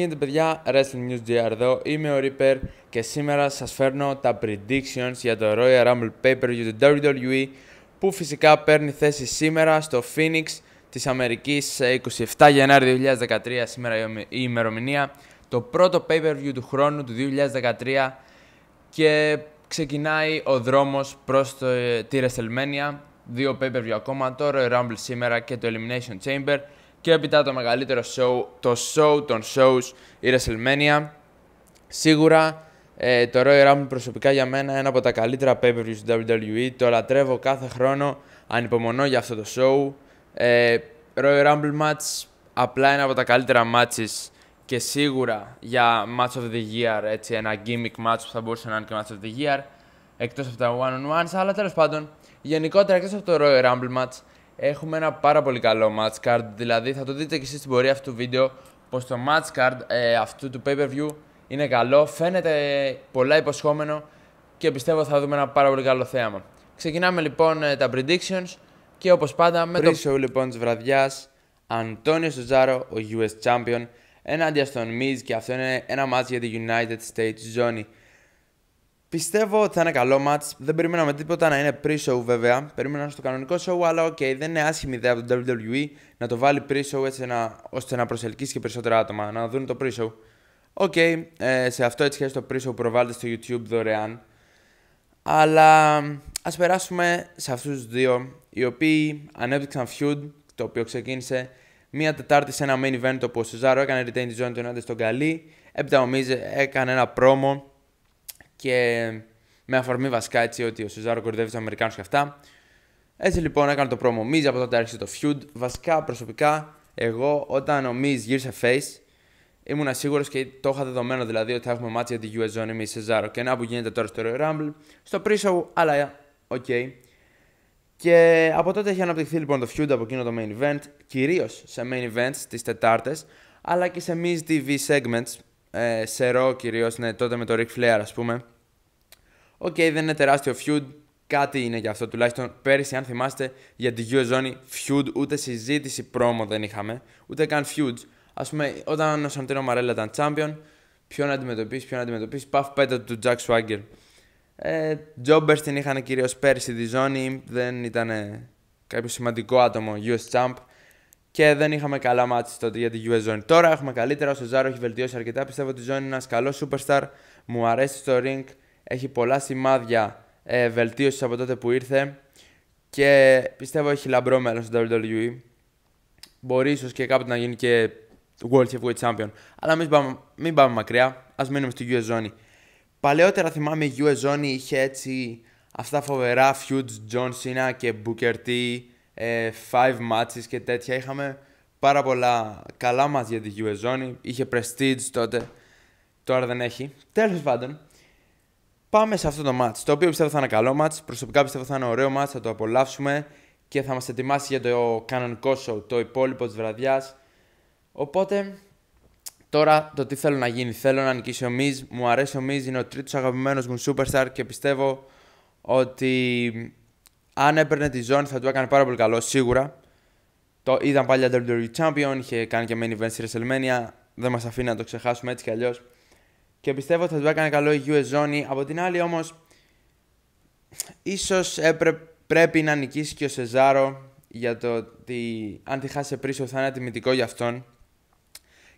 γίνεται παιδιά, Wrestling News GR εδώ, είμαι ο Reaper και σήμερα σας φέρνω τα predictions για το Royal Rumble Pay-Per-View του WWE που φυσικά παίρνει θέση σήμερα στο Phoenix της Αμερικής 27 Γενάρη 2013 σήμερα η ημερομηνία το πρώτο Pay-Per-View του χρόνου του 2013 και ξεκινάει ο δρόμος προς το, ε, τη WrestleMania δύο Pay-Per-View ακόμα, το Royal Rumble σήμερα και το Elimination Chamber και έπειτα το μεγαλύτερο show, το show των shows, η WrestleMania. Σίγουρα ε, το Royal Rumble προσωπικά για μένα ένα από τα καλύτερα pay-per-views του WWE. Το λατρεύω κάθε χρόνο, ανυπομονώ για αυτό το show. Ε, Royal Rumble match, απλά ένα από τα καλύτερα matches και σίγουρα για match of the year, έτσι, ένα gimmick match που θα μπορούσε να είναι και match of the year, εκτός από τα one-on-ones, αλλά τέλος πάντων, γενικότερα εκτός από το Royal Rumble match, Έχουμε ένα πάρα πολύ καλό match card, δηλαδή θα το δείτε και εσείς στην πορεία αυτού του βίντεο πως το match card ε, αυτού του pay-per-view είναι καλό, φαίνεται πολλά υποσχόμενο και πιστεύω θα δούμε ένα πάρα πολύ καλό θέαμα. Ξεκινάμε λοιπόν ε, τα predictions και όπως πάντα με το... show λοιπόν της βραδιάς, Αντώνιο Σουζάρο, ο US Champion, έναντια στον Miz και αυτό είναι ένα match για τη United States Zone. Πιστεύω ότι θα είναι καλό match. Δεν περιμέναμε τίποτα να είναι pre-show βέβαια. Περίμενα στο κανονικό show, βεβαια περιμεναμε στο κανονικο show αλλα οκ, δεν είναι άσχημη ιδέα από το WWE να το βάλει pre-show έτσι να, ώστε να προσελκύσει και περισσότερα άτομα, να δουν το pre-show. Οκ, okay, ε, σε αυτό έτσι και το pre-show προβάλλεται στο YouTube δωρεάν. Αλλά ας περάσουμε σε αυτούς τους δύο, οι οποίοι ανέπτυξαν feud, το οποίο ξεκίνησε μία Τετάρτη σε ένα main event όπου ο Σουζάρο έκανε retain τη ζώνη του ενάντια στον Καλή. Έπειτα ο Μίζε έκανε ένα πρόμο και με αφορμή βασικά έτσι ότι ο Σεζάρο κορυδεύει τους Αμερικάνους και αυτά. Έτσι λοιπόν έκανε το πρόμο Μίζα από τότε άρχισε το feud. Βασικά προσωπικά εγώ όταν ο Μίζα γύρισε face ήμουν σίγουρος και το είχα δεδομένο δηλαδή ότι θα έχουμε μάτια τη US Zone εμείς Σεζάρο. Και να που γίνεται τώρα στο Royal Rumble, στο pre-show, αλλά οκ. Okay. Και από τότε έχει αναπτυχθεί λοιπόν το feud από εκείνο το main event, κυρίως σε main events τις Τετάρτες, αλλά και σε Miz TV segments ε, σε ρο κυρίως, ναι, τότε με το Ric Flair ας πούμε. Οκ, okay, δεν είναι τεράστιο feud, κάτι είναι γι' αυτό. Τουλάχιστον πέρυσι, αν θυμάστε, για την Zone feud ούτε συζήτηση πρόμο δεν είχαμε, ούτε καν feud. Ας πούμε, όταν ο Σαντίνο Μαρέλα ήταν champion, ποιον αντιμετωπίσεις, ποιον αντιμετωπίσεις, παφ πέτα του Jack Swagger. Ε, την είχαν κυρίως πέρυσι τη ζώνη, δεν ήταν κάποιο σημαντικό άτομο US Champ και δεν είχαμε καλά μάτια τότε για τη US Zone. Τώρα έχουμε καλύτερα. Ο Σεζάρο έχει βελτιώσει αρκετά. Πιστεύω ότι η Zone είναι ένας καλός superstar. Μου αρέσει στο ring. Έχει πολλά σημάδια ε, βελτίωσης από τότε που ήρθε. Και πιστεύω έχει λαμπρό μέλλον στο WWE. Μπορεί ίσως και κάποτε να γίνει και World Heavyweight Champion. Αλλά μην πάμε, μην πάμε μακριά. Ας μείνουμε στη US Zone. Παλαιότερα θυμάμαι η US Zone είχε έτσι αυτά φοβερά feuds John Cena και Booker T ε, five matches και τέτοια. Είχαμε πάρα πολλά καλά μας για τη Zone Είχε prestige τότε. Τώρα δεν έχει. Τέλος πάντων, πάμε σε αυτό το μάτς, το οποίο πιστεύω θα είναι καλό μάτς. Προσωπικά πιστεύω θα είναι ωραίο μάτς, θα το απολαύσουμε και θα μας ετοιμάσει για το κανονικό show, το υπόλοιπο της βραδιάς. Οπότε, τώρα το τι θέλω να γίνει. Θέλω να νικήσει ο Miz μου αρέσει ο Miz είναι ο τρίτος αγαπημένος μου superstar και πιστεύω ότι αν έπαιρνε τη ζώνη θα του έκανε πάρα πολύ καλό σίγουρα. Το ήταν παλιά WWE Champion, είχε κάνει και main event στη WrestleMania. Δεν μας αφήνει να το ξεχάσουμε έτσι κι αλλιώς. Και πιστεύω ότι θα του έκανε καλό η US ζώνη. Από την άλλη όμως, ίσως πρέπει να νικήσει και ο Σεζάρο για το ότι αν τη χάσει πρίσω θα είναι τιμητικό για αυτόν.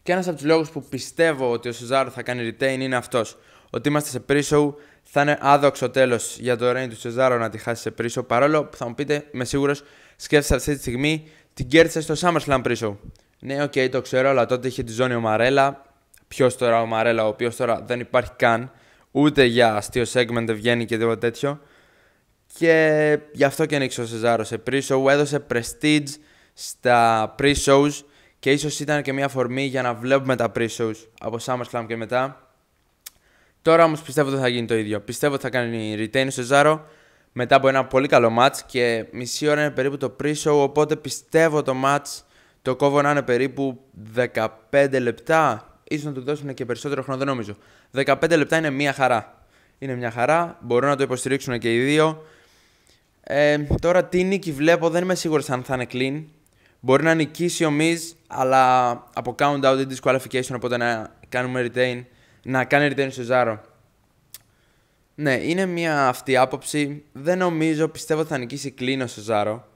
Και ένας από τους λόγους που πιστεύω ότι ο Σεζάρο θα κάνει retain είναι αυτός. Ότι είμαστε σε pre-show, θα είναι άδοξο τέλος για το Ρέιν του Σεζάρο να τη χάσει σε πρίσο. Παρόλο που θα μου πείτε, με σίγουρος σκέφτεσαι αυτή τη στιγμή την κέρδισε στο SummerSlam πρίσο. Ναι, οκ, okay, το ξέρω, αλλά τότε είχε τη ζώνη ο Μαρέλα. Ποιος τώρα ο Μαρέλα, ο οποίος τώρα δεν υπάρχει καν. Ούτε για αστείο segment βγαίνει και τίποτα τέτοιο. Και γι' αυτό και ανοίξει ο Σεζάρο σε pre Έδωσε prestige στα pre-shows και ίσως ήταν και μια φορμή για να βλέπουμε τα pre-shows από SummerSlam και μετά. Τώρα όμως πιστεύω ότι θα γίνει το ίδιο. Πιστεύω ότι θα κάνει retain ο Σεζάρο μετά από ένα πολύ καλό match και μισή ώρα είναι περίπου το pre-show. Οπότε πιστεύω το match το κόβω να είναι περίπου 15 λεπτά. Ίσως να του δώσουν και περισσότερο χρόνο, δεν νομίζω. 15 λεπτά είναι μια χαρά. Είναι μια χαρά. Μπορούν να το υποστηρίξουν και οι δύο. Ε, τώρα τι νίκη βλέπω, δεν είμαι σίγουρος αν θα είναι clean. Μπορεί να νικήσει ο Miz, αλλά από count out ή disqualification, οπότε να κάνουμε retain να κάνει return στο Ζάρο. Ναι, είναι μια αυτή άποψη. Δεν νομίζω, πιστεύω ότι θα νικήσει clean στο Σεζάρο.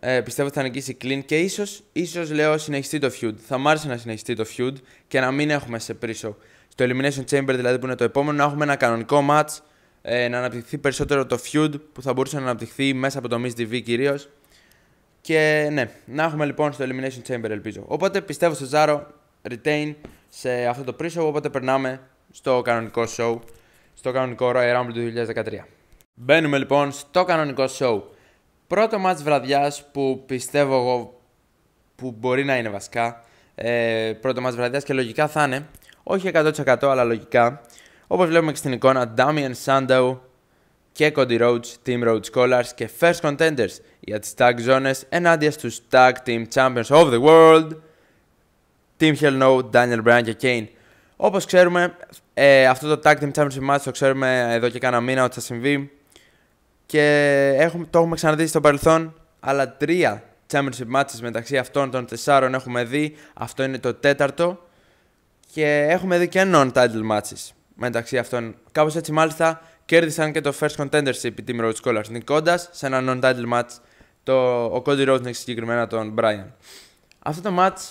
Ε, πιστεύω ότι θα νικήσει κλίν και ίσως, ίσως λέω, συνεχιστεί το feud. Θα μ' άρεσε να συνεχιστεί το feud και να μην έχουμε σε πίσω Στο Elimination Chamber, δηλαδή που είναι το επόμενο, να έχουμε ένα κανονικό match. Ε, να αναπτυχθεί περισσότερο το feud που θα μπορούσε να αναπτυχθεί μέσα από το Miss TV κυρίως. Και ναι, να έχουμε λοιπόν στο Elimination Chamber, ελπίζω. Οπότε πιστεύω στο retain σε αυτό το pre-show, οπότε περνάμε στο κανονικό show, στο κανονικό Royal Rumble του 2013. Μπαίνουμε λοιπόν στο κανονικό show. Πρώτο μάτς βραδιάς που πιστεύω εγώ που μπορεί να είναι βασικά. Ε, πρώτο μάτς βραδιάς και λογικά θα είναι, όχι 100% αλλά λογικά. Όπως βλέπουμε και στην εικόνα, Damian Sandow και Cody Rhodes, Team Rhodes Scholars και First Contenders για τις tag zones ενάντια στους tag team champions of the world, Team Hell No, Daniel Bryan και Kane. Όπως ξέρουμε, ε, αυτό το Tag Team Championship Match το ξέρουμε εδώ και κάνα μήνα ότι θα συμβεί. Και έχουμε, το έχουμε ξαναδεί στο παρελθόν, αλλά τρία Championship Matches μεταξύ αυτών των τεσσάρων έχουμε δει. Αυτό είναι το τέταρτο. Και έχουμε δει και non-title matches μεταξύ αυτών. Κάπως έτσι, μάλιστα, κέρδισαν και το First Contendership οι Team Road Scholars νικώντας σε ένα non-title match το, ο Cody Rhodes ναι, συγκεκριμένα τον Brian. Αυτό το match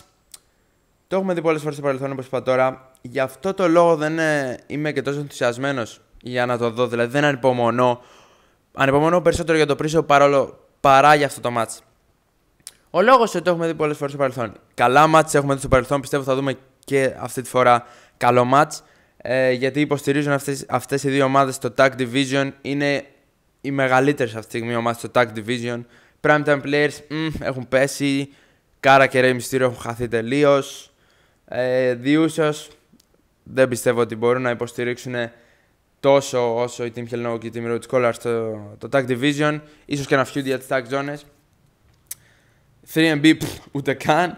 το έχουμε δει πολλές φορές στο παρελθόν όπως είπα τώρα. Γι' αυτό το λόγο δεν ε, είμαι και τόσο ενθουσιασμένος για να το δω. Δηλαδή δεν ανυπομονώ. Ανυπομονώ περισσότερο για το πρίσο παρόλο παρά για αυτό το μάτς. Ο λόγος ότι το έχουμε δει πολλές φορές στο παρελθόν. Καλά μάτς έχουμε δει στο παρελθόν. Πιστεύω θα δούμε και αυτή τη φορά καλό μάτς. Ε, γιατί υποστηρίζουν αυτε οι δύο ομάδες Στο Tag Division. Είναι οι μεγαλύτερες αυτή τη στιγμή ομάδες στο Tag Division. Time players μ, έχουν πέσει. Κάρα και Ρέι Μυστήριο έχουν χαθεί τελείως ε, δεν πιστεύω ότι μπορούν να υποστηρίξουν τόσο όσο η Team Hell και η Team Road Scholar στο το Tag Division, ίσως και να φιούνται για τις Tag Zones. 3MB πφ, ούτε καν.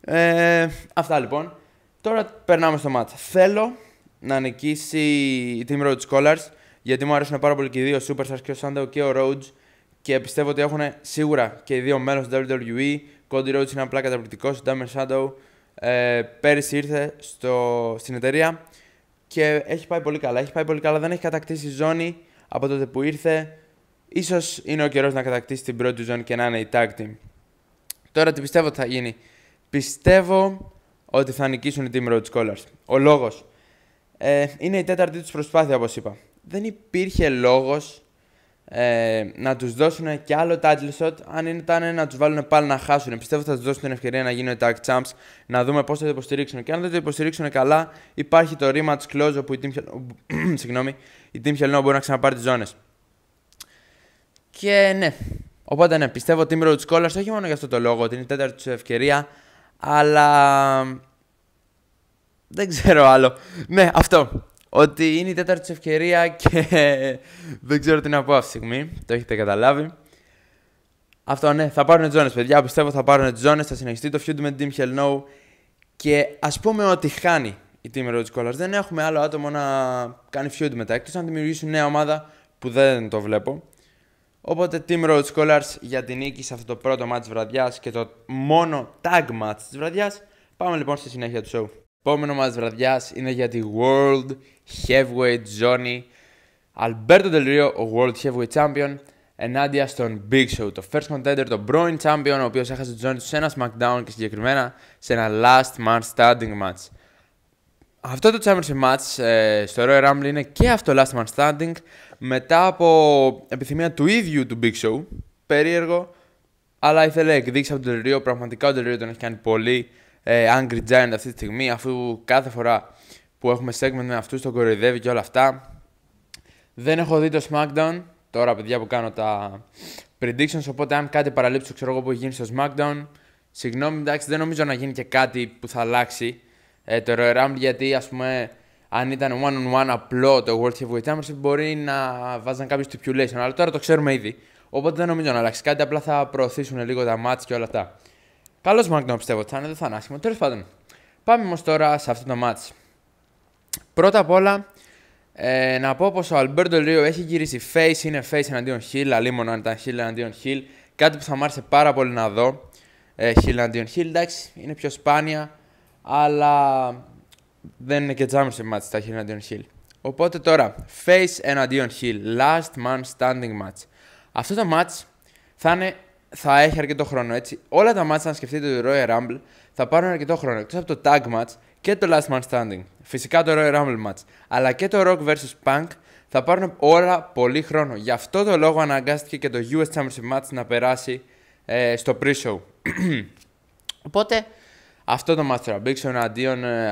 Ε, αυτά λοιπόν. Τώρα περνάμε στο match. Θέλω να νικήσει η Team Road Scholars, γιατί μου αρέσουν πάρα πολύ και οι δύο Superstars και ο Sandow και ο Rhodes και πιστεύω ότι έχουν σίγουρα και οι δύο μέλος του WWE. Cody Rhodes είναι απλά καταπληκτικός, ο Damien Sandow ε, πέρυσι ήρθε στο, στην εταιρεία και έχει πάει πολύ καλά. Έχει πάει πολύ καλά, δεν έχει κατακτήσει ζώνη από τότε που ήρθε. Ίσως είναι ο καιρός να κατακτήσει την πρώτη ζώνη και να είναι η tag team. Τώρα τι πιστεύω ότι θα γίνει. Πιστεύω ότι θα νικήσουν οι Team Road Scholars. Ο λόγος. Ε, είναι η τέταρτη τους προσπάθεια όπως είπα. Δεν υπήρχε λόγος ε, να τους δώσουν και άλλο title shot αν ήταν να τους βάλουν πάλι να χάσουν πιστεύω θα τους δώσουν την ευκαιρία να γίνουν tag champs να δούμε πώς θα το υποστηρίξουν και αν δεν το υποστηρίξουν καλά υπάρχει το ρήμα της close όπου η Team, συγγνώμη, η team μπορεί να ξαναπάρει τις ζώνες και ναι οπότε ναι πιστεύω Team Road Scholars όχι μόνο για αυτό το λόγο ότι είναι η τέταρτη τους ευκαιρία αλλά δεν ξέρω άλλο ναι αυτό ότι είναι η τέταρτη της ευκαιρία και δεν ξέρω τι να πω αυτή τη στιγμή. Το έχετε καταλάβει. Αυτό ναι, θα πάρουν τζόνες, παιδιά. Πιστεύω θα πάρουν τζόνες. Θα συνεχιστεί το feud με την Team Hell No. Και ας πούμε ότι χάνει η Team Road Scholars, Δεν έχουμε άλλο άτομο να κάνει feud μετά. Εκτό να δημιουργήσουν νέα ομάδα που δεν το βλέπω. Οπότε Team Road Scholars για την νίκη σε αυτό το πρώτο match της βραδιάς και το μόνο tag match της βραδιάς. Πάμε λοιπόν στη συνέχεια του show επόμενο μας βραδιάς είναι για τη World Heavyweight Zone. Del Rio, ο World Heavyweight Champion, ενάντια στον Big Show, το first contender, τον πρώην champion, ο οποίος έχασε τη Johnny σε ένα SmackDown και συγκεκριμένα σε ένα last man standing match. Αυτό το championship match ε, στο Royal Rumble είναι και αυτό last man standing μετά από επιθυμία του ίδιου του Big Show, περίεργο, αλλά ήθελε εκδείξει από Del Rio πραγματικά ο Rio τον έχει κάνει πολύ ε, Angry Giant αυτή τη στιγμή, αφού κάθε φορά που έχουμε segment με αυτούς τον κοροϊδεύει και όλα αυτά. Δεν έχω δει το SmackDown, τώρα παιδιά που κάνω τα predictions, οπότε αν κάτι παραλείψω ξέρω εγώ που έχει γίνει στο SmackDown, συγγνώμη εντάξει δεν νομίζω να γίνει και κάτι που θα αλλάξει ε, το Royal Rumble γιατί ας πούμε αν ήταν one on one απλό το World Heavyweight Championship μπορεί να βάζαν κάποιο stipulation, αλλά τώρα το ξέρουμε ήδη. Οπότε δεν νομίζω να αλλάξει κάτι, απλά θα προωθήσουν λίγο τα μάτια και όλα αυτά. Καλό μου να πιστεύω ότι θα είναι, δεν θα είναι άσχημο. Τέλος πάντων, πάμε όμως τώρα σε αυτό το μάτς. Πρώτα απ' όλα, ε, να πω πως ο Αλμπέρντο Λίο έχει γυρίσει face, είναι face εναντίον Χιλ, αλίμονο αν ήταν Χιλ εναντίον Χιλ. Κάτι που θα μου άρεσε πάρα πολύ να δω. Ε, Χιλ εναντίον Χιλ, εντάξει, είναι πιο σπάνια, αλλά δεν είναι και σε μάτς τα Χιλ εναντίον Χιλ. Οπότε τώρα, face εναντίον Χιλ, last man standing match. Αυτό το match θα είναι θα έχει αρκετό χρόνο. Έτσι. Όλα τα μάτσα αν σκεφτείτε το Royal Rumble, θα πάρουν αρκετό χρόνο. Εκτός από το Tag Match και το Last Man Standing. Φυσικά το Royal Rumble Match. Αλλά και το Rock vs. Punk θα πάρουν όλα πολύ χρόνο. Γι' αυτό το λόγο αναγκάστηκε και το US Championship Match να περάσει ε, στο pre-show. Οπότε, αυτό το match τώρα. Big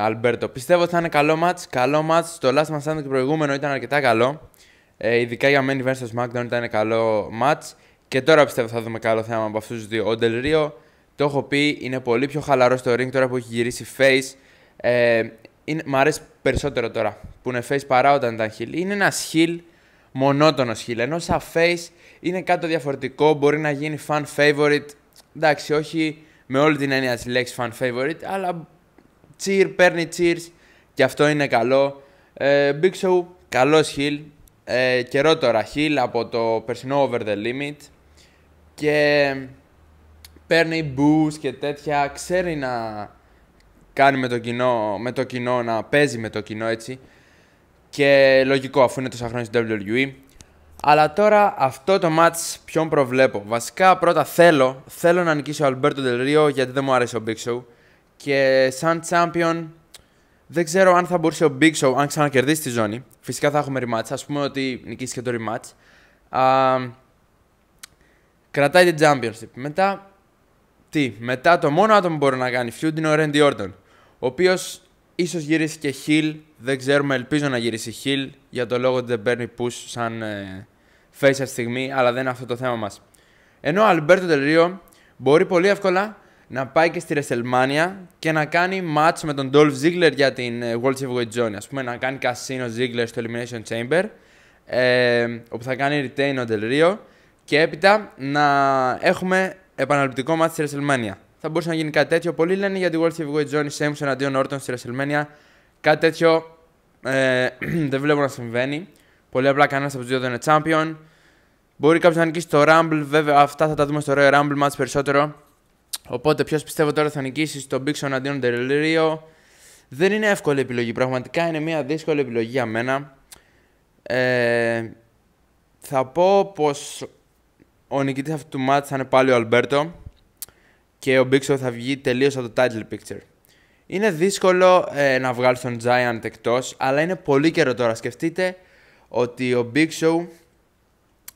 Αλμπέρτο. Ε, Πιστεύω ότι θα είναι καλό match. Καλό match. Το Last Man Standing προηγούμενο ήταν αρκετά καλό. Ε, ειδικά για Main vs. SmackDown ήταν καλό match. Και τώρα πιστεύω θα δούμε καλό θέμα από αυτούς τους δύο. Ο Del Rio, το έχω πει, είναι πολύ πιο χαλαρός στο ring τώρα που έχει γυρίσει face. Ε, είναι, μ' αρέσει περισσότερο τώρα που είναι face παρά όταν ήταν heel. Είναι ένας heel, μονότονος heel. Ενώ σαν face είναι κάτι διαφορετικό, μπορεί να γίνει fan favorite. Εντάξει, όχι με όλη την έννοια της λέξης fan favorite, αλλά cheer, παίρνει cheers και αυτό είναι καλό. Ε, Big Show, καλός heel. Ε, καιρό τώρα heel από το περσινό Over the Limit και παίρνει boost και τέτοια, ξέρει να κάνει με το κοινό, με το κοινό να παίζει με το κοινό έτσι. Και λογικό αφού είναι τόσα χρόνια στην WWE. Αλλά τώρα αυτό το match ποιον προβλέπω. Βασικά πρώτα θέλω, θέλω να νικήσει ο Αλμπέρτο Ντελρίο γιατί δεν μου άρεσε ο Big Show. Και σαν champion δεν ξέρω αν θα μπορούσε ο Big Show, αν ξανακερδίσει τη ζώνη. Φυσικά θα έχουμε rematch. Ας πούμε ότι νικήσει και το rematch. Uh, Κρατάει την Championship. Μετά, τι, μετά το μόνο άτομο που μπορεί να κάνει feud είναι ο Randy Orton. Ο οποίος ίσως γυρίσει και heel. Δεν ξέρουμε, ελπίζω να γυρίσει heel για το λόγο ότι δεν παίρνει push σαν ε, face αυτή στιγμή, αλλά δεν είναι αυτό το θέμα μας. Ενώ ο Αλμπέρτο Τελρίο μπορεί πολύ εύκολα να πάει και στη WrestleMania και να κάνει match με τον Dolph Ziggler για την ε, World Heavyweight Zone. ας πούμε να κάνει κασίνο Ziggler στο Elimination Chamber ε, όπου θα κάνει retain ο Del και έπειτα να έχουμε επαναληπτικό μάτι στη WrestleMania. Θα μπορούσε να γίνει κάτι τέτοιο. Πολλοί λένε για τη World Heavyweight Zone Sam εναντίον Orton στη WrestleMania. Κάτι τέτοιο ε, δεν βλέπω να συμβαίνει. Πολύ απλά κανένας από τους δύο δεν είναι champion. Μπορεί κάποιος να νικήσει το Rumble, βέβαια αυτά θα τα δούμε στο Royal Rumble match περισσότερο. Οπότε ποιος πιστεύω τώρα θα νικήσει στο Big Show αντίον Delirio. Δεν είναι εύκολη επιλογή. Πραγματικά είναι μια δύσκολη επιλογή για μένα. Ε, θα πω πως ο νικητής αυτού του μάτ θα είναι πάλι ο Αλμπέρτο και ο Big Show θα βγει τελείως από το title picture. Είναι δύσκολο ε, να βγάλει τον Giant εκτός, αλλά είναι πολύ καιρό τώρα. Σκεφτείτε ότι ο Big Show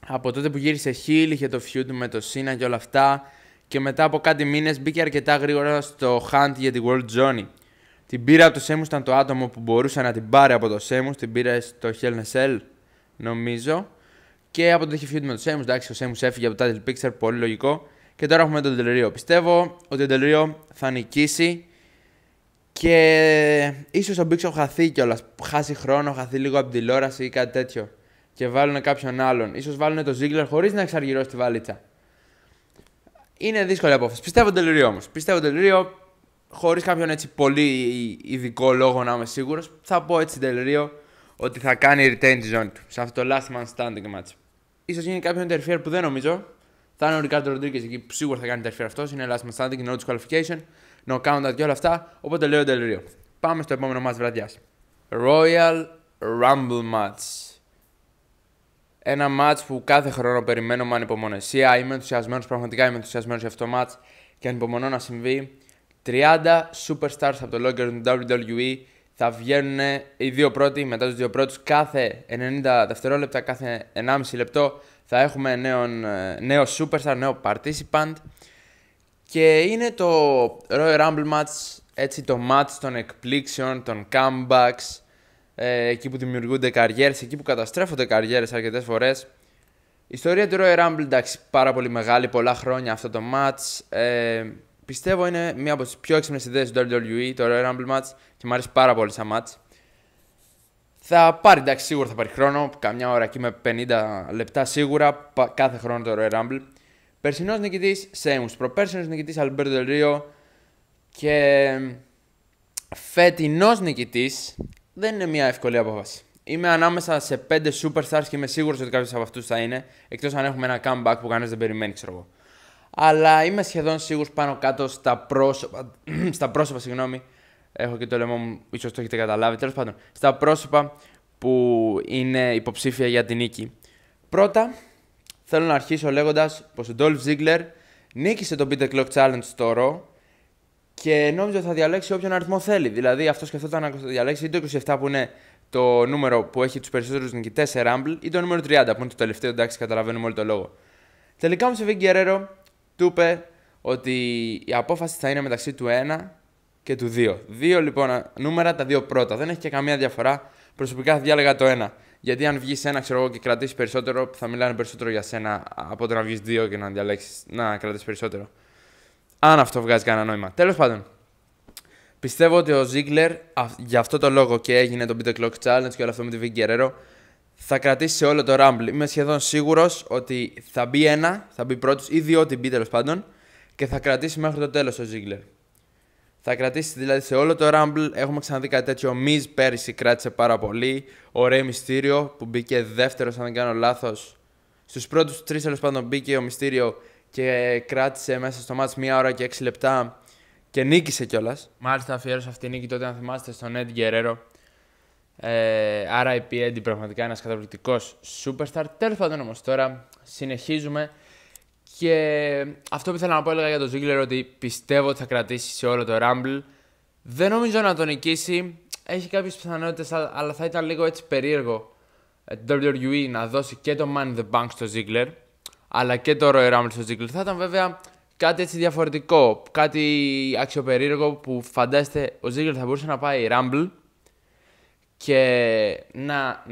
από τότε που γύρισε Hill είχε το feud με το Cena και όλα αυτά και μετά από κάτι μήνες μπήκε αρκετά γρήγορα στο Hunt για τη World Journey. Την πήρε από το Σέμου ήταν το άτομο που μπορούσε να την πάρει από το Σέμου, την πήρε στο Hell Cell νομίζω και από το είχε φύγει με τον Σέμους. Εντάξει, ο Σέμους έφυγε από το Title Picture, πολύ λογικό. Και τώρα έχουμε τον Τελερίο. Πιστεύω ότι ο Τελερίο θα νικήσει και ίσως ο Μπίξο χαθεί κιόλας. Χάσει χρόνο, χαθεί λίγο από την τηλεόραση ή κάτι τέτοιο. Και βάλουν κάποιον άλλον. σω βάλουν τον Ζίγκλερ χωρίς να εξαργυρώσει τη βαλίτσα. Είναι δύσκολη απόφαση. Πιστεύω τελείω όμως. Πιστεύω τελείω. Χωρίς κάποιον έτσι πολύ ειδικό λόγο να είμαι σίγουρος, θα πω έτσι τελείω ότι θα κάνει retain τη ζώνη του σε αυτό το last man standing match ίσως γίνει κάποιο interfere που δεν νομίζω. Θα είναι ο Ρικάρντο Ροντρίγκες εκεί που σίγουρα θα κάνει interfere αυτός. Είναι last man standing, no disqualification, no countout και όλα αυτά. Οπότε λέω τελείω. Πάμε στο επόμενο μα βραδιάς. Royal Rumble Match. Ένα match που κάθε χρόνο περιμένω με ανυπομονησία. Είμαι ενθουσιασμένος, πραγματικά είμαι ενθουσιασμένος για αυτό το match και ανυπομονώ να συμβεί. 30 superstars από το logger του WWE θα βγαίνουν οι δύο πρώτοι μετά τους δύο πρώτους κάθε 90 δευτερόλεπτα, κάθε 1,5 λεπτό θα έχουμε νέον, ε, νέο superstar, νέο participant και είναι το Royal Rumble match, έτσι το match των εκπλήξεων, των comebacks ε, εκεί που δημιουργούνται καριέρες, εκεί που καταστρέφονται καριέρες αρκετές φορές η ιστορία του Royal Rumble, εντάξει, πάρα πολύ μεγάλη, πολλά χρόνια αυτό το match. Ε, Πιστεύω είναι μία από τις πιο έξυπνες ιδέες του WWE το Royal Rumble match και μου αρέσει πάρα πολύ σαν match. Θα πάρει εντάξει σίγουρα θα πάρει χρόνο, καμιά ώρα εκεί με 50 λεπτά σίγουρα κάθε χρόνο το Royal Rumble. Περσινός νικητής Σέιμους, προπέρσινος νικητής Αλμπέρτο Δελρίο. και φετινός νικητής δεν είναι μια εύκολη απόφαση. Είμαι ανάμεσα σε 5 superstars και είμαι σίγουρος ότι κάποιος από αυτούς θα είναι, εκτός αν έχουμε ένα comeback που κανένας δεν περιμένει, ξέρω εγώ αλλά είμαι σχεδόν σίγουρος πάνω κάτω στα πρόσωπα. στα πρόσωπα, συγγνώμη. Έχω και το λαιμό μου, ίσως το έχετε καταλάβει. Τέλος πάντων, στα πρόσωπα που είναι υποψήφια για την νίκη. Πρώτα, θέλω να αρχίσω λέγοντας πως ο Ντόλφ Ζίγκλερ νίκησε το Beat the Clock Challenge στο Raw και νόμιζε θα διαλέξει όποιον αριθμό θέλει. Δηλαδή, αυτό σκεφτόταν να διαλέξει Είτε το 27 που είναι το νούμερο που έχει τους περισσότερους νικητές σε Rumble ή το νούμερο 30 που είναι το τελευταίο, εντάξει, καταλαβαίνουμε όλο το λόγο. Τελικά όμως ο Βιγκερέρο του είπε ότι η απόφαση θα είναι μεταξύ του 1 και του 2. Δύο λοιπόν νούμερα, τα δύο πρώτα. Δεν έχει και καμία διαφορά. Προσωπικά θα διάλεγα το 1. Γιατί αν βγεις ένα, ξέρω εγώ, και κρατήσεις περισσότερο, θα μιλάνε περισσότερο για σένα από το να βγεις δύο και να διαλέξεις να κρατήσεις περισσότερο. Αν αυτό βγάζει κανένα νόημα. Τέλος πάντων, πιστεύω ότι ο Ζίγκλερ γι' αυτό το λόγο και έγινε το Beat the Clock Challenge και όλο αυτό με τη Βίγκερέρο θα κρατήσει σε όλο το Rumble. Είμαι σχεδόν σίγουρος ότι θα μπει ένα, θα μπει πρώτος ή δύο, ό,τι μπει τέλος πάντων, και θα κρατήσει μέχρι το τέλος ο Ziggler. Θα κρατήσει δηλαδή σε όλο το Rumble. Έχουμε ξαναδεί κάτι τέτοιο. Ο Miz πέρυσι κράτησε πάρα πολύ. Ο Ray Mysterio που μπήκε δεύτερος, αν δεν κάνω λάθος. Στους πρώτους τρεις τέλος πάντων μπήκε ο Mysterio και κράτησε μέσα στο match μία ώρα και 6 λεπτά και νίκησε κιόλας. Μάλιστα, αφιέρωσα αυτή τη νίκη τότε, αν θυμάστε, στον Ed Guerrero ε, άρα η Πιέντη πραγματικά ένας καταπληκτικός superstar. τέλος πάντων όμως τώρα συνεχίζουμε και αυτό που ήθελα να πω έλεγα για τον Ziggler ότι πιστεύω ότι θα κρατήσει σε όλο το Rumble. Δεν νομίζω να τον νικήσει. Έχει κάποιες πιθανότητες, αλλά θα ήταν λίγο έτσι περίεργο το ε, WWE να δώσει και το Money in the Bank στο Ziggler αλλά και το Royal Rumble στο Ziggler. Θα ήταν βέβαια κάτι έτσι διαφορετικό, κάτι αξιοπερίεργο που φαντάζεστε ο Ziggler θα μπορούσε να πάει Rumble και να,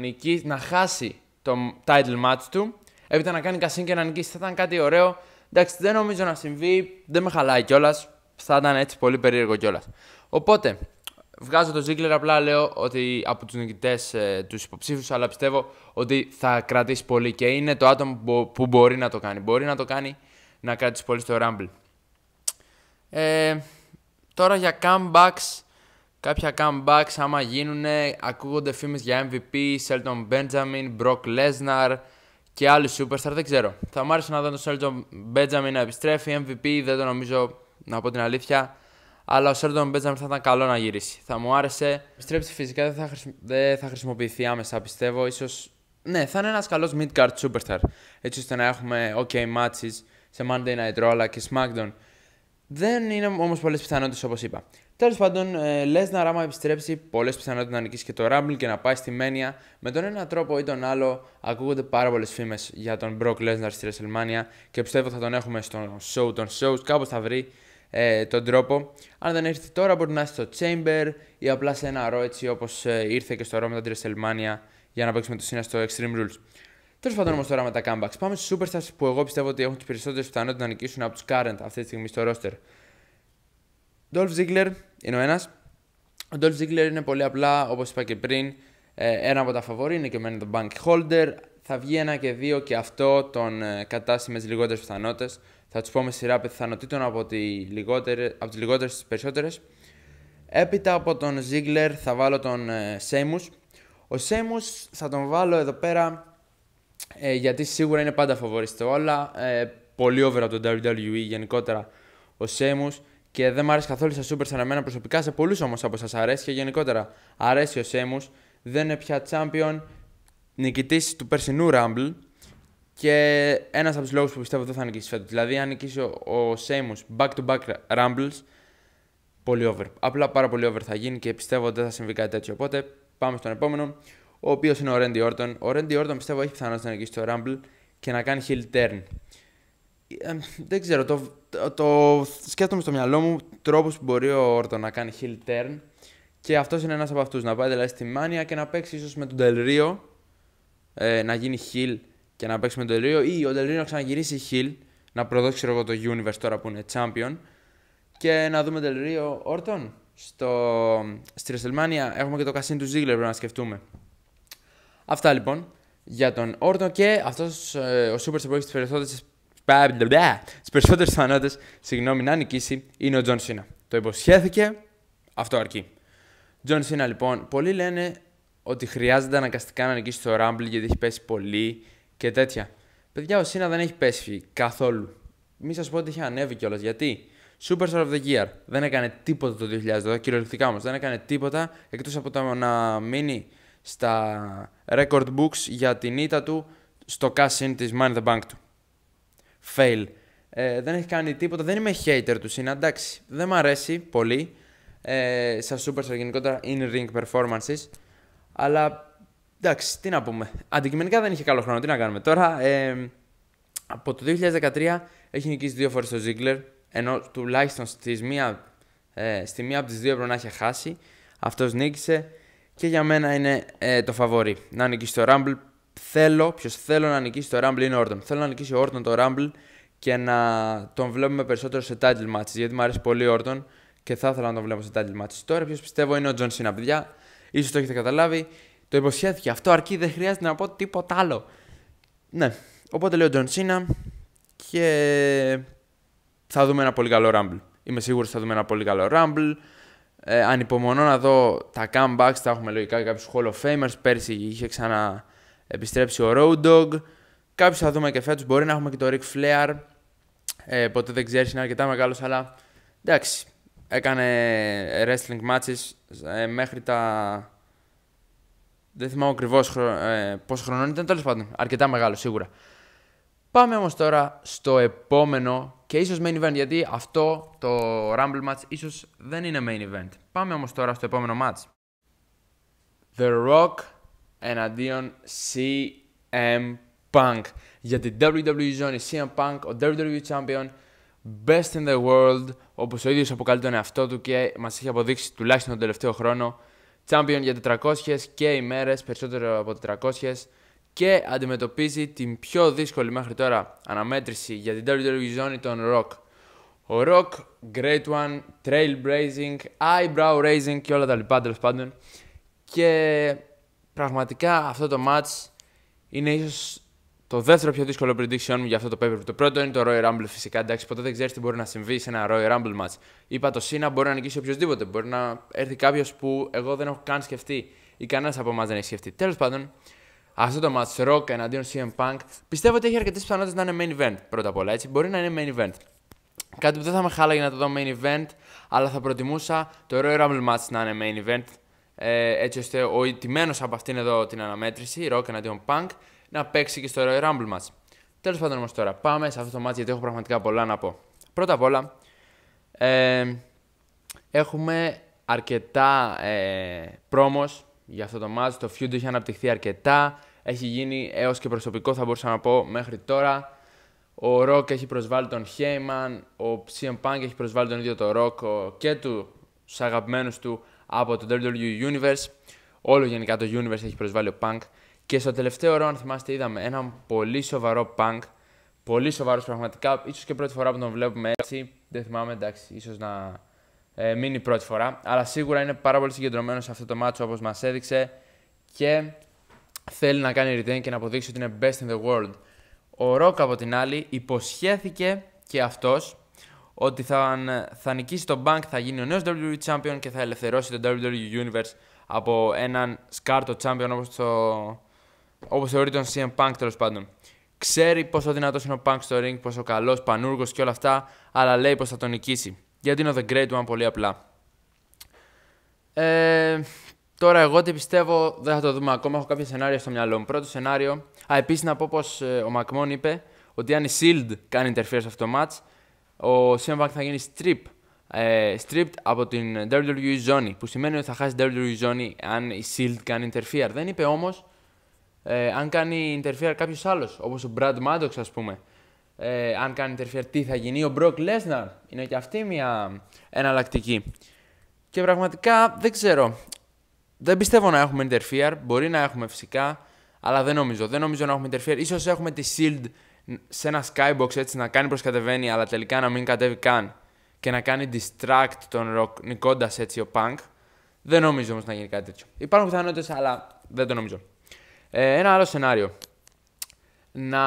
να χάσει το title match του. Έπειτα να κάνει κασίν και να νικήσει. Θα ήταν κάτι ωραίο. Εντάξει, δεν νομίζω να συμβεί. Δεν με χαλάει κιόλας. Θα ήταν έτσι πολύ περίεργο κιόλας. Οπότε, βγάζω το Ziggler. Απλά λέω ότι από τους νικητές, ε, τους υποψήφιους, αλλά πιστεύω ότι θα κρατήσει πολύ και είναι το άτομο που, που μπορεί να το κάνει. Μπορεί να το κάνει να κρατήσει πολύ στο Rumble. Ε, τώρα για comebacks Κάποια comebacks άμα γίνουν, ακούγονται φήμες για MVP, Shelton Benjamin, Brock Lesnar και άλλοι superstar, δεν ξέρω. Θα μου άρεσε να δω τον Shelton Benjamin να επιστρέφει, MVP δεν το νομίζω να πω την αλήθεια. Αλλά ο Σέρντον Μπέντζαμιν θα ήταν καλό να γυρίσει. Θα μου άρεσε. Επιστρέψει φυσικά δεν θα, θα χρησιμοποιηθεί άμεσα πιστεύω. Ίσως... Ναι, θα είναι ένας καλός mid-card superstar. Έτσι ώστε να έχουμε OK matches σε Monday Night Raw αλλά και SmackDown. Δεν είναι όμως πολλές πιθανότητες όπως είπα. Τέλος πάντων, ε, να άμα επιστρέψει, πολλές πιθανότητες να νικήσει και το Rumble και να πάει στη Μένια. Με τον ένα τρόπο ή τον άλλο, ακούγονται πάρα πολλές φήμες για τον Brock Lesnar στη WrestleMania και πιστεύω θα τον έχουμε στο show των shows. Κάπως θα βρει ε, τον τρόπο. Αν δεν έρθει τώρα, μπορεί να είσαι στο Chamber ή απλά σε ένα ρο έτσι όπως ε, ήρθε και στο ρο μετά τη WrestleMania για να παίξουμε το Sina στο Extreme Rules. Τέλος πάντων όμως τώρα με τα comebacks. Πάμε στους Superstars που εγώ πιστεύω ότι έχουν τις περισσότερες πιθανότητες να νικήσουν από τους current αυτή τη στιγμή στο roster. Dolph Ziggler είναι ο ένας. Ο Dolph Ziggler είναι πολύ απλά, όπως είπα και πριν, ε, ένα από τα φαβορή. Είναι και μένει το bank holder. Θα βγει ένα και δύο και αυτό ε, με τις λιγότερες πιθανότητες. Θα τους πω με σειρά πιθανότητων από, τη λιγότερη, από τις λιγότερες στις περισσότερες. Έπειτα από τον Ziggler θα βάλω τον Σέιμους. Ε, ο Σέιμους θα τον βάλω εδώ πέρα γιατί σίγουρα είναι πάντα φοβοριστό όλα. πολύ over από τον WWE γενικότερα ο Σέιμους και δεν μου αρέσει καθόλου σε σούπερ σαν εμένα προσωπικά. Σε πολλούς όμως από εσάς αρέσει και γενικότερα αρέσει ο Σέμους. Δεν είναι πια champion, νικητής του περσινού Rumble. Και ένας από τους λόγους που πιστεύω δεν θα νικήσει φέτος. Δηλαδή, αν νικήσει ο, Σέμους back back-to-back Rumbles, πολύ over. Απλά πάρα πολύ over θα γίνει και πιστεύω ότι δεν θα συμβεί κάτι τέτοιο. Οπότε πάμε στον επόμενο, ο οποίος είναι ο Randy Orton. Ο Randy Orton πιστεύω έχει πιθανότητα να νικήσει το Rumble και να κάνει heel turn. Ε, δεν ξέρω, το, το, το σκέφτομαι στο μυαλό μου τρόπους που μπορεί ο Όρτο να κάνει heel turn. Και αυτός είναι ένας από αυτούς. Να πάει δηλαδή στη Μάνια και να παίξει ίσως με τον Τελρίο. Ε, να γίνει heel και να παίξει με τον Τελρίο. Ή ο Τελρίο να ξαναγυρίσει heel. Να προδώσει εγώ το Universe τώρα που είναι champion. Και να δούμε τον Τελρίο Όρτον. Στο... Στη WrestleMania έχουμε και το κασίν του Ζίγκλερ πρέπει να σκεφτούμε. Αυτά λοιπόν για τον Όρτον και αυτός ε, ο Σούπερ τη έχει τη τις περισσότερες πιθανότητε, συγγνώμη, να νικήσει είναι ο Τζον Σίνα. Το υποσχέθηκε, αυτό αρκεί. Τζον Σίνα λοιπόν, πολλοί λένε ότι χρειάζεται αναγκαστικά να νικήσει το Rumble γιατί έχει πέσει πολύ και τέτοια. Παιδιά, ο Σίνα δεν έχει πέσει καθόλου. Μην σας πω ότι είχε ανέβει κιόλας. Γιατί Superstar of the Year δεν έκανε τίποτα το 2012, κυριολεκτικά όμως δεν έκανε τίποτα εκτός από το να μείνει στα record books για την ήττα του στο cash in της Money the Bank του fail. Ε, δεν έχει κάνει τίποτα, δεν είμαι hater του Σίνα. εντάξει, δεν μου αρέσει πολύ ε, σαν superstar γενικότερα in-ring performances, αλλά εντάξει, τι να πούμε. Αντικειμενικά δεν είχε καλό χρόνο, τι να κάνουμε. Τώρα, ε, από το 2013 έχει νικήσει δύο φορές το Ziggler, ενώ τουλάχιστον στις μία, ε, στη μία από τις δύο έπρεπε να είχε χάσει. Αυτός νίκησε και για μένα είναι το φαβορή. Να νικήσει το Rumble, θέλω, ποιος θέλω να νικήσει το Rumble είναι ο Orton. Θέλω να νικήσει ο Orton το Rumble και να τον βλέπουμε περισσότερο σε title matches. Γιατί μου αρέσει πολύ ο Orton και θα ήθελα να τον βλέπω σε title matches. Τώρα, ποιος πιστεύω είναι ο John Cena, παιδιά. Ίσως το έχετε καταλάβει. Το υποσχέθηκε. Αυτό αρκεί, δεν χρειάζεται να πω τίποτα άλλο. Ναι. Οπότε λέω John Cena και θα δούμε ένα πολύ καλό Rumble. Είμαι σίγουρος ότι θα δούμε ένα πολύ καλό Rumble. Ε, ανυπομονώ να δω τα comebacks, θα έχουμε λογικά κάποιους Hall of Famers. Πέρσι είχε ξανά επιστρέψει ο Road Dog. Κάποιους θα δούμε και φέτος. Μπορεί να έχουμε και το Rick Flair. Ε, ποτέ δεν ξέρεις, είναι αρκετά μεγάλος, αλλά εντάξει. Έκανε wrestling matches ε, μέχρι τα. Δεν θυμάμαι ακριβώς χρο... Ε, πόσο χρονών ήταν. Τέλος πάντων, αρκετά μεγάλος σίγουρα. Πάμε όμως τώρα στο επόμενο και ίσως main event, γιατί αυτό το Rumble match ίσως δεν είναι main event. Πάμε όμως τώρα στο επόμενο match. The Rock εναντίον CM Punk για την WWE ζώνη CM Punk, ο WWE Champion, Best in the World, όπως ο ίδιος αποκαλεί τον εαυτό του και μας έχει αποδείξει τουλάχιστον τον τελευταίο χρόνο, Champion για 400 και ημέρες, περισσότερο από 400 και αντιμετωπίζει την πιο δύσκολη μέχρι τώρα αναμέτρηση για την WWE ζώνη τον Rock. Ο Rock, Great One, Trail Eyebrow Raising και όλα τα λοιπά τέλος πάντων. Και πραγματικά αυτό το match είναι ίσως το δεύτερο πιο δύσκολο prediction μου για αυτό το paper. Το πρώτο είναι το Royal Rumble φυσικά. Εντάξει, ποτέ δεν ξέρεις τι μπορεί να συμβεί σε ένα Royal Rumble match. Είπα το Σίνα μπορεί να νικήσει οποιοδήποτε. Μπορεί να έρθει κάποιος που εγώ δεν έχω καν σκεφτεί ή κανένας από εμάς δεν έχει σκεφτεί. Τέλος πάντων, αυτό το match Rock εναντίον CM Punk πιστεύω ότι έχει αρκετές πιθανότητες να είναι main event πρώτα απ' όλα. Έτσι. Μπορεί να είναι main event. Κάτι που δεν θα με χάλαγε να το δω main event, αλλά θα προτιμούσα το Royal Rumble match να είναι main event ε, έτσι ώστε ο ηττημένο από αυτήν εδώ την αναμέτρηση, Rock εναντίον Punk, να παίξει και στο Royal Rumble Τέλος πάντων όμως τώρα, πάμε σε αυτό το μάτι γιατί έχω πραγματικά πολλά να πω. Πρώτα απ' όλα, ε, έχουμε αρκετά ε, πρόμος για αυτό το μάτι. Το feud έχει αναπτυχθεί αρκετά. Έχει γίνει έως και προσωπικό θα μπορούσα να πω μέχρι τώρα. Ο Rock έχει προσβάλει τον Χέιμαν, ο CM Punk έχει προσβάλει τον ίδιο το Rock και τους αγαπημένους του από το WWE Universe. Όλο γενικά το Universe έχει προσβάλει ο Punk. Και στο τελευταίο ώρα, αν θυμάστε, είδαμε έναν πολύ σοβαρό Punk. Πολύ σοβαρός πραγματικά. ίσως και πρώτη φορά που τον βλέπουμε έτσι. Δεν θυμάμαι, εντάξει, ίσως να ε, πρώτη φορά. Αλλά σίγουρα είναι πάρα πολύ συγκεντρωμένος σε αυτό το μάτσο όπως μας έδειξε. Και θέλει να κάνει retain και να αποδείξει ότι είναι best in the world. Ο Rock από την άλλη υποσχέθηκε και αυτός ότι θα, θα νικήσει τον Bank, θα γίνει ο νέος WWE Champion και θα ελευθερώσει το WWE Universe από έναν σκάρτο Champion όπως, το, όπως θεωρεί τον CM Punk τέλος πάντων. Ξέρει πόσο δυνατός είναι ο Punk στο ring, πόσο καλός, πανούργος και όλα αυτά, αλλά λέει πως θα τον νικήσει. Γιατί είναι ο The Great One πολύ απλά. Ε, τώρα εγώ τι πιστεύω, δεν θα το δούμε ακόμα, έχω κάποια σενάρια στο μυαλό μου. Πρώτο σενάριο, α, επίσης να πω πως ε, ο Μακμόν είπε ότι αν η Shield κάνει interference σε αυτό το match, ο Σέμβακ θα γίνει strip, ε, stripped από την WWE ζώνη, που σημαίνει ότι θα χάσει WWE ζώνη αν η Shield κάνει interfere. Δεν είπε όμως, ε, αν κάνει interfere κάποιος άλλος, όπως ο Brad Maddox ας πούμε. Ε, αν κάνει interfere τι θα γίνει, ο Brock Lesnar είναι και αυτή μια εναλλακτική. Και πραγματικά δεν ξέρω, δεν πιστεύω να έχουμε interfere, μπορεί να έχουμε φυσικά, αλλά δεν νομίζω, δεν νομίζω να έχουμε interfere. Ίσως έχουμε τη Shield σε ένα skybox έτσι να κάνει προς κατεβαίνει, αλλά τελικά να μην κατέβει καν και να κάνει distract τον ροκ, νικώντας έτσι ο punk. Δεν νομίζω όμως να γίνει κάτι τέτοιο. Υπάρχουν πιθανότητες, αλλά δεν το νομίζω. Ε, ένα άλλο σενάριο. Να.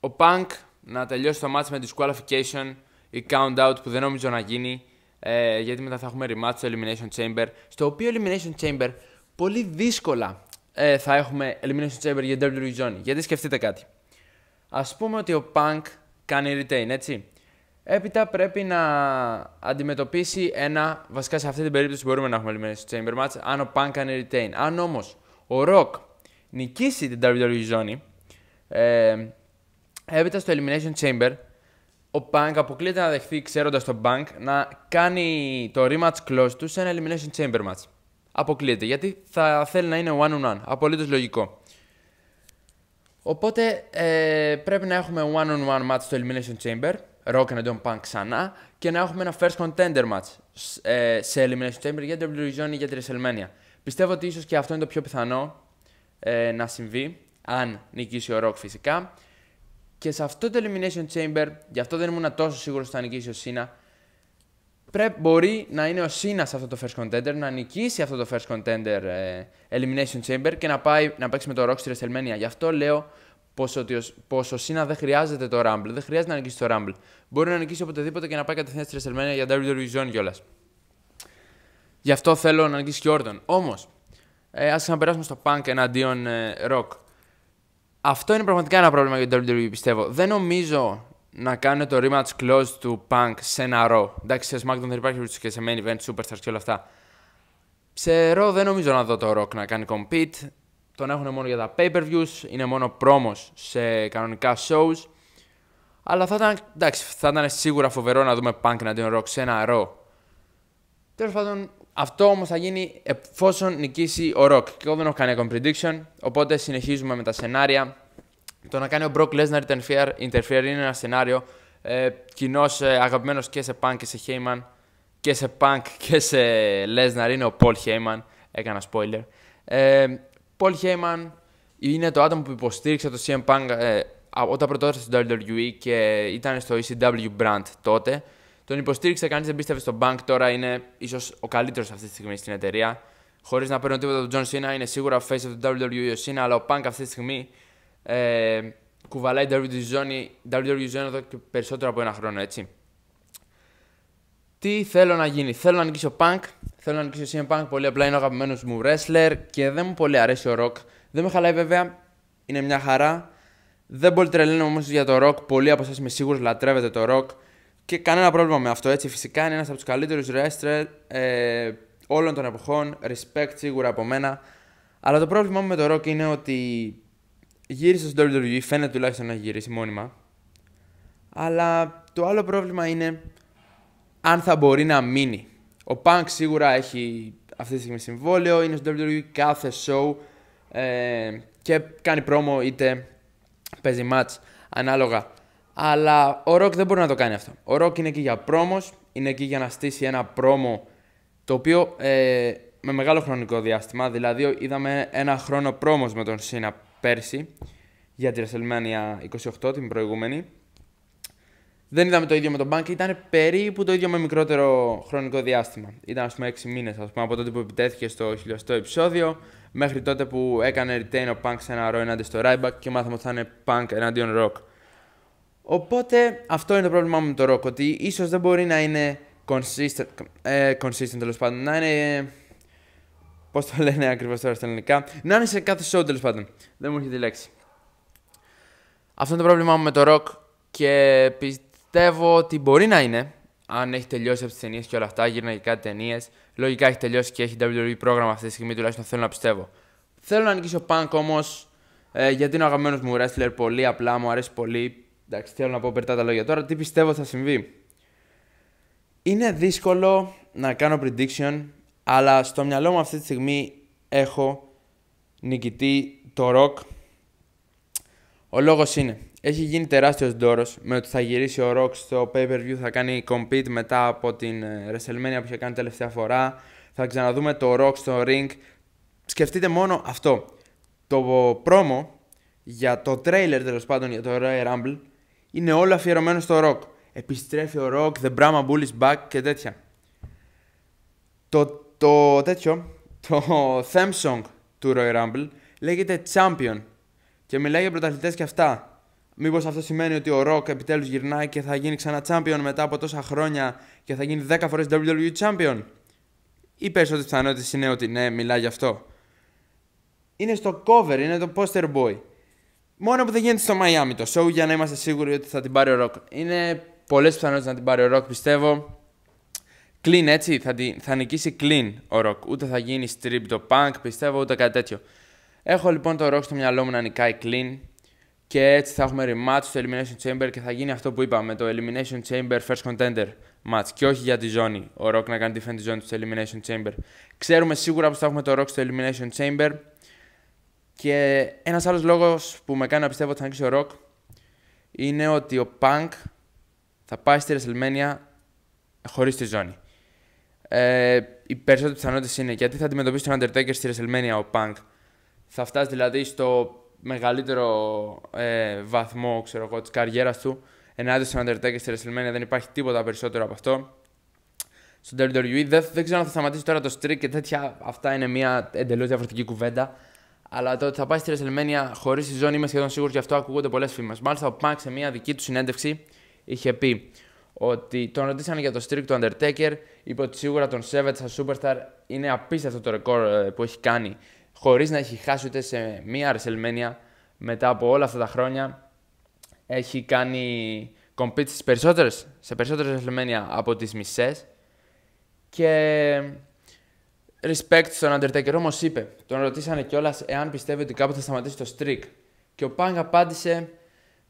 Ο punk να τελειώσει το match με disqualification ή count out που δεν νομίζω να γίνει. Ε, γιατί μετά θα έχουμε rematch στο Elimination Chamber. Στο οποίο Elimination Chamber πολύ δύσκολα ε, θα έχουμε Elimination Chamber για WWE Zone. Γιατί σκεφτείτε κάτι. Ας πούμε ότι ο Punk κάνει retain, έτσι. Έπειτα πρέπει να αντιμετωπίσει ένα, βασικά σε αυτή την περίπτωση μπορούμε να έχουμε elimination στο Chamber Match, αν ο Punk κάνει retain. Αν όμως ο Rock νικήσει την WWE ζώνη, ε, έπειτα στο Elimination Chamber, ο Punk αποκλείεται να δεχθεί ξέροντας τον Punk να κάνει το rematch close του σε ένα Elimination Chamber match. Αποκλείεται γιατί θα θέλει να είναι one-on-one. one απολύτως λογικό. Οπότε ε, πρέπει να έχουμε one-on-one match στο Elimination Chamber, Rock and Don't Punk ξανά, και να έχουμε ένα first contender match ε, σε Elimination Chamber για την ή για την WrestleMania. Πιστεύω ότι ίσως και αυτό είναι το πιο πιθανό ε, να συμβεί, αν νικήσει ο Rock φυσικά. Και σε αυτό το Elimination Chamber, γι' αυτό δεν ήμουν τόσο σίγουρος ότι θα νικήσει ο Cena, πρέπει, μπορεί να είναι ο Σίνας αυτό το first contender, να νικήσει αυτό το first contender ε, Elimination Chamber και να, πάει, να παίξει με το Rock στη WrestleMania. Γι' αυτό λέω πως, ο Σίνα δεν χρειάζεται το Rumble, δεν χρειάζεται να νικήσει το Rumble. Μπορεί να νικήσει οποτεδήποτε και να πάει κατευθείαν στη WrestleMania για WWE Zone κιόλας. Γι' αυτό θέλω να νικήσει και Orton. Όμως, ε, ας ξαναπεράσουμε στο Punk εναντίον ε, Rock. Αυτό είναι πραγματικά ένα πρόβλημα για το WWE, πιστεύω. Δεν νομίζω να κάνουν το rematch close του Punk σε ένα ρο. Εντάξει, σε SmackDown δεν υπάρχει και σε main event, superstars και όλα αυτά. Σε ρο δεν νομίζω να δω το Rock να κάνει compete. Τον έχουν μόνο για τα pay-per-views, είναι μόνο promos σε κανονικά shows. Αλλά θα ήταν, εντάξει, σίγουρα φοβερό να δούμε Punk να Rock σε ένα ρο. Τέλος πάντων, αυτό όμως θα γίνει εφόσον νικήσει ο Rock. Και εγώ δεν έχω κάνει ακόμη prediction. Οπότε συνεχίζουμε με τα σενάρια το να κάνει ο Brock Lesnar interfere είναι ένα σενάριο ε, κοινός ε, αγαπημένος και σε Punk και σε Heyman και σε Punk και σε Lesnar είναι ο Paul Heyman. Έκανα spoiler. Ε, Paul Heyman είναι το άτομο που υποστήριξε το CM Punk ε, όταν πρωτότρεψε στο WWE και ήταν στο ECW brand τότε. Τον υποστήριξε, κανείς δεν πίστευε στον Punk. Τώρα είναι ίσως ο καλύτερος αυτή τη στιγμή στην εταιρεία. Χωρίς να παίρνω τίποτα τον John Cena, είναι σίγουρα face of the WWE ο Cena, αλλά ο Punk αυτή τη στιγμή ε, κουβαλάει WWE Zone εδώ και περισσότερο από ένα χρόνο, έτσι. Τι θέλω να γίνει. Θέλω να νικήσω Punk, θέλω να νικήσω CM Punk, πολύ απλά είναι ο αγαπημένος μου wrestler και δεν μου πολύ αρέσει ο Rock. Δεν με χαλάει βέβαια, είναι μια χαρά. Δεν πολύ τρελαίνω όμως για το Rock, πολλοί από εσάς είμαι σίγουρος λατρεύετε το Rock. Και κανένα πρόβλημα με αυτό, έτσι. Φυσικά είναι ένας από τους καλύτερους wrestler ε, όλων των εποχών, respect σίγουρα από μένα. Αλλά το πρόβλημά μου με το Rock είναι ότι γύρισε στο WWE, φαίνεται τουλάχιστον να γυρίσει μόνιμα. Αλλά το άλλο πρόβλημα είναι αν θα μπορεί να μείνει. Ο Punk σίγουρα έχει αυτή τη στιγμή συμβόλαιο, είναι στο WWE κάθε show ε, και κάνει πρόμο είτε παίζει match ανάλογα. Αλλά ο Rock δεν μπορεί να το κάνει αυτό. Ο Rock είναι εκεί για πρόμος, είναι εκεί για να στήσει ένα πρόμο το οποίο ε, με μεγάλο χρονικό διάστημα, δηλαδή είδαμε ένα χρόνο πρόμος με τον Cena πέρσι για τη WrestleMania 28, την προηγούμενη. Δεν είδαμε το ίδιο με τον Bank, ήταν περίπου το ίδιο με μικρότερο χρονικό διάστημα. Ήταν, ας πούμε, 6 μήνε από τότε που επιτέθηκε στο χιλιοστό επεισόδιο μέχρι τότε που έκανε retain ο Punk σε ένα ρο ενάντια στο Ryback και μάθαμε ότι θα είναι Punk εναντίον Rock. Οπότε αυτό είναι το πρόβλημά μου με το Rock, ότι ίσως δεν μπορεί να είναι consistent, ε, consistent τέλος πάντων, να είναι Πώς το λένε ακριβώς τώρα στα ελληνικά. Να είναι σε κάθε show τέλος πάντων. Δεν μου έρχεται η λέξη. Αυτό είναι το πρόβλημά μου με το ροκ και πιστεύω ότι μπορεί να είναι. Αν έχει τελειώσει από τις ταινίες και όλα αυτά, γύρνα και κάτι ταινίες. Λογικά έχει τελειώσει και έχει WWE πρόγραμμα αυτή τη στιγμή, τουλάχιστον θέλω να πιστεύω. Θέλω να νικήσω πανκ όμως, ε, γιατί είναι ο αγαμένο μου wrestler πολύ απλά, μου αρέσει πολύ. Εντάξει, θέλω να πω περτά τα λόγια τώρα. Τι πιστεύω θα συμβεί. Είναι δύσκολο να κάνω prediction αλλά στο μυαλό μου αυτή τη στιγμή έχω νικητή το ροκ. Ο λόγος είναι, έχει γίνει τεράστιος ντόρος με ότι θα γυρίσει ο ροκ στο pay-per-view, θα κάνει compete μετά από την ε, WrestleMania που είχε κάνει τελευταία φορά. Θα ξαναδούμε το ροκ στο ring. Σκεφτείτε μόνο αυτό. Το πρόμο για το trailer τέλος πάντων για το Royal Rumble είναι όλο αφιερωμένο στο ροκ. Επιστρέφει ο ροκ, The Brahma Bull is back και τέτοια. Το το τέτοιο, το theme song του Roy Rumble λέγεται Champion και μιλάει για πρωταθλητές και αυτά. Μήπως αυτό σημαίνει ότι ο Rock επιτέλους γυρνάει και θα γίνει ξανά champion μετά από τόσα χρόνια και θα γίνει 10 φορές WWE champion. Οι περισσότερες πιθανότητες είναι ότι ναι, μιλάει γι' αυτό. Είναι στο cover, είναι το poster boy. Μόνο που δεν γίνεται στο Miami το show για να είμαστε σίγουροι ότι θα την πάρει ο Rock. Είναι πολλές πιθανότητες να την πάρει ο Rock, πιστεύω. Clean έτσι, θα, θα νικήσει clean ο Ροκ, Ούτε θα γίνει strip το punk, πιστεύω, ούτε κάτι τέτοιο. Έχω λοιπόν το Ροκ στο μυαλό μου να νικάει clean και έτσι θα έχουμε rematch στο Elimination Chamber και θα γίνει αυτό που είπαμε, το Elimination Chamber First Contender match και όχι για τη ζώνη. Ο Rock να κάνει defend τη ζώνη στο Elimination Chamber. Ξέρουμε σίγουρα πως θα έχουμε το Rock στο Elimination Chamber και ένας άλλος λόγος που με κάνει να πιστεύω ότι θα νικήσει ο Rock είναι ότι ο Punk θα πάει στη WrestleMania χωρίς τη ζώνη. Ε, οι περισσότερες πιθανότητες είναι γιατί θα αντιμετωπίσει τον Undertaker στη WrestleMania ο Punk. Θα φτάσει δηλαδή στο μεγαλύτερο ε, βαθμό της καριέρας του ενάντια στον Undertaker στη WrestleMania δεν υπάρχει τίποτα περισσότερο από αυτό στο WWE δεν, δεν ξέρω αν θα σταματήσει τώρα το streak και τέτοια αυτά είναι μια εντελώς διαφορετική κουβέντα αλλά το ότι θα πάει στη WrestleMania χωρίς τη ζώνη είμαι σχεδόν σίγουρος γι' αυτό ακούγονται πολλές φήμες. Μάλιστα, ο Punk σε μια δική του συνέντευξη είχε πει ότι τον ρωτήσαν για το streak του Undertaker, είπε ότι σίγουρα τον σέβεται σαν superstar. Είναι απίστευτο το ρεκόρ ε, που έχει κάνει, χωρίς να έχει χάσει ούτε σε μία WrestleMania μετά από όλα αυτά τα χρόνια. Έχει κάνει compete περισσότερες, σε περισσότερες WrestleMania από τις μισές. Και respect στον Undertaker, όμως είπε, τον ρωτήσανε κιόλας εάν πιστεύει ότι κάπου θα σταματήσει το streak. Και ο Πάγκ απάντησε,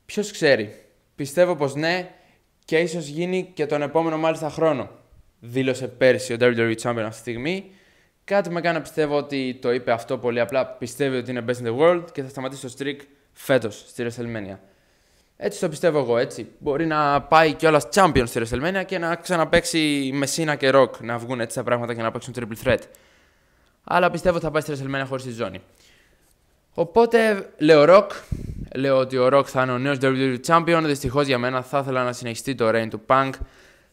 ποιος ξέρει, πιστεύω πως ναι, και ίσως γίνει και τον επόμενο μάλιστα χρόνο. Δήλωσε πέρσι ο WWE Champion αυτή τη στιγμή. Κάτι με κάνει να πιστεύω ότι το είπε αυτό πολύ απλά. Πιστεύει ότι είναι best in the world και θα σταματήσει το streak φέτος στη WrestleMania. Έτσι το πιστεύω εγώ, έτσι. Μπορεί να πάει κιόλας champion στη WrestleMania και να ξαναπέξει Μεσίνα και Rock. Να βγουν έτσι τα πράγματα και να παίξουν triple threat. Αλλά πιστεύω ότι θα πάει στη WrestleMania χωρίς τη ζώνη. Οπότε λέω Rock. Λέω ότι ο Rock θα είναι ο νέος WWE Champion. Δυστυχώς για μένα θα ήθελα να συνεχιστεί το Reign του Punk.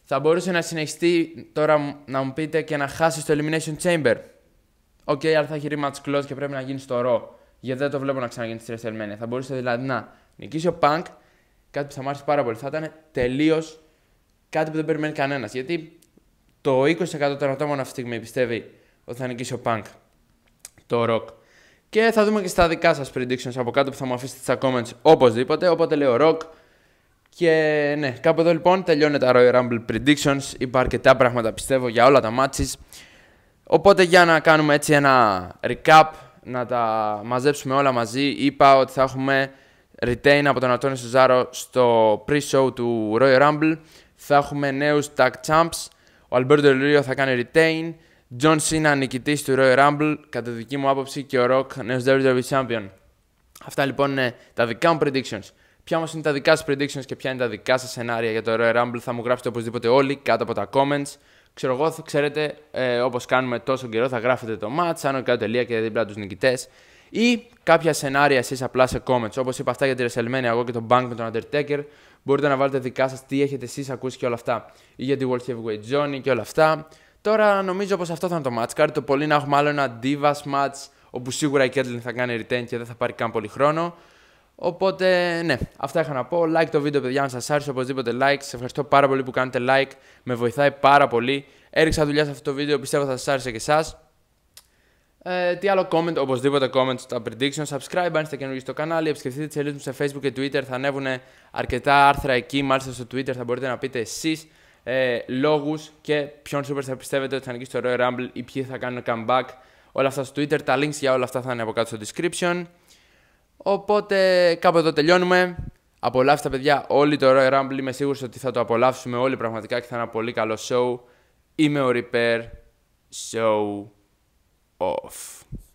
Θα μπορούσε να συνεχιστεί τώρα να μου πείτε και να χάσει στο Elimination Chamber. Οκ, okay, αλλά θα έχει rematch close και πρέπει να γίνει στο Raw. Γιατί δεν το βλέπω να ξαναγίνει στη WrestleMania. Θα μπορούσε δηλαδή να νικήσει ο Punk. Κάτι που θα μου άρεσε πάρα πολύ. Θα ήταν τελείως κάτι που δεν περιμένει κανένας. Γιατί το 20% των ατόμων αυτή τη στιγμή πιστεύει ότι θα νικήσει ο Punk. Το Ροκ και θα δούμε και στα δικά σας predictions από κάτω που θα μου αφήσετε στα comments οπωσδήποτε. Οπότε λέω rock. Και ναι, κάπου εδώ λοιπόν τελειώνει τα Royal Rumble predictions. Είπα αρκετά πράγματα πιστεύω για όλα τα matches. Οπότε για να κάνουμε έτσι ένα recap, να τα μαζέψουμε όλα μαζί. Είπα ότι θα έχουμε retain από τον Αντώνη Σουζάρο στο pre-show του Royal Rumble. Θα έχουμε νέους tag champs. Ο Αλμπέρντο Λουρίο θα κάνει retain. John Cena νικητής του Royal Rumble, κατά τη δική μου άποψη, και ο Rock νέος WWE Champion. Αυτά λοιπόν είναι τα δικά μου predictions. Ποια όμως είναι τα δικά σας predictions και ποια είναι τα δικά σας σενάρια για το Royal Rumble, θα μου γράψετε οπωσδήποτε όλοι κάτω από τα comments. Ξέρω εγώ, ξέρετε, ε, όπως κάνουμε τόσο καιρό, θα γράφετε το match, όχι κάτω τελεία και δίπλα τους νικητές. Ή κάποια σενάρια εσείς απλά σε comments. Όπως είπα αυτά για τη WrestleMania, εγώ και τον Bank με τον Undertaker. Μπορείτε να βάλετε δικά σας τι έχετε εσείς ακούσει και όλα αυτά. Ή για τη World Heavyweight Johnny και όλα αυτά. Τώρα νομίζω πως αυτό θα είναι το match. card. το πολύ να έχουμε άλλο ένα divas match όπου σίγουρα η Κέντλιν θα κάνει retain και δεν θα πάρει καν πολύ χρόνο. Οπότε, ναι, αυτά είχα να πω. Like το βίντεο, παιδιά, αν σας άρεσε οπωσδήποτε like. Σε ευχαριστώ πάρα πολύ που κάνετε like. Με βοηθάει πάρα πολύ. Έριξα δουλειά σε αυτό το βίντεο, πιστεύω θα σας άρεσε και εσάς. Ε, τι άλλο comment, οπωσδήποτε comment στα prediction. Subscribe αν είστε καινούργιοι στο κανάλι. Επισκεφτείτε τις σελίδες μου σε Facebook και Twitter. Θα ανέβουν αρκετά άρθρα εκεί. Μάλιστα στο Twitter θα μπορείτε να πείτε εσείς ε, λόγους και ποιον σούπερ θα πιστεύετε ότι θα νικήσει το Royal Rumble ή ποιοι θα κάνουν comeback. Όλα αυτά στο Twitter, τα links για όλα αυτά θα είναι από κάτω στο description. Οπότε κάπου εδώ τελειώνουμε. Απολαύστε παιδιά όλοι το Royal Rumble, είμαι σίγουρος ότι θα το απολαύσουμε όλοι πραγματικά και θα είναι ένα πολύ καλό show. Είμαι ο Repair, show off.